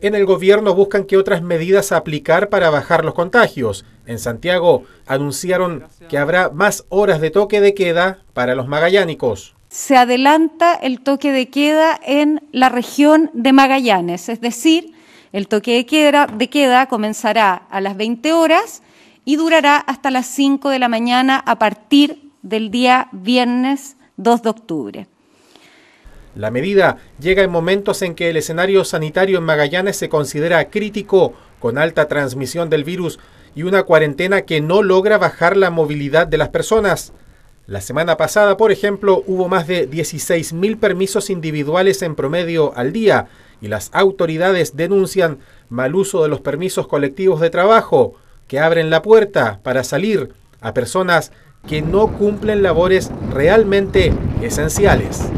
En el gobierno buscan que otras medidas aplicar para bajar los contagios. En Santiago anunciaron que habrá más horas de toque de queda para los magallánicos. Se adelanta el toque de queda en la región de Magallanes, es decir, el toque de queda, de queda comenzará a las 20 horas y durará hasta las 5 de la mañana a partir del día viernes 2 de octubre. La medida llega en momentos en que el escenario sanitario en Magallanes se considera crítico, con alta transmisión del virus y una cuarentena que no logra bajar la movilidad de las personas. La semana pasada, por ejemplo, hubo más de 16.000 permisos individuales en promedio al día y las autoridades denuncian mal uso de los permisos colectivos de trabajo, que abren la puerta para salir a personas que no cumplen labores realmente esenciales.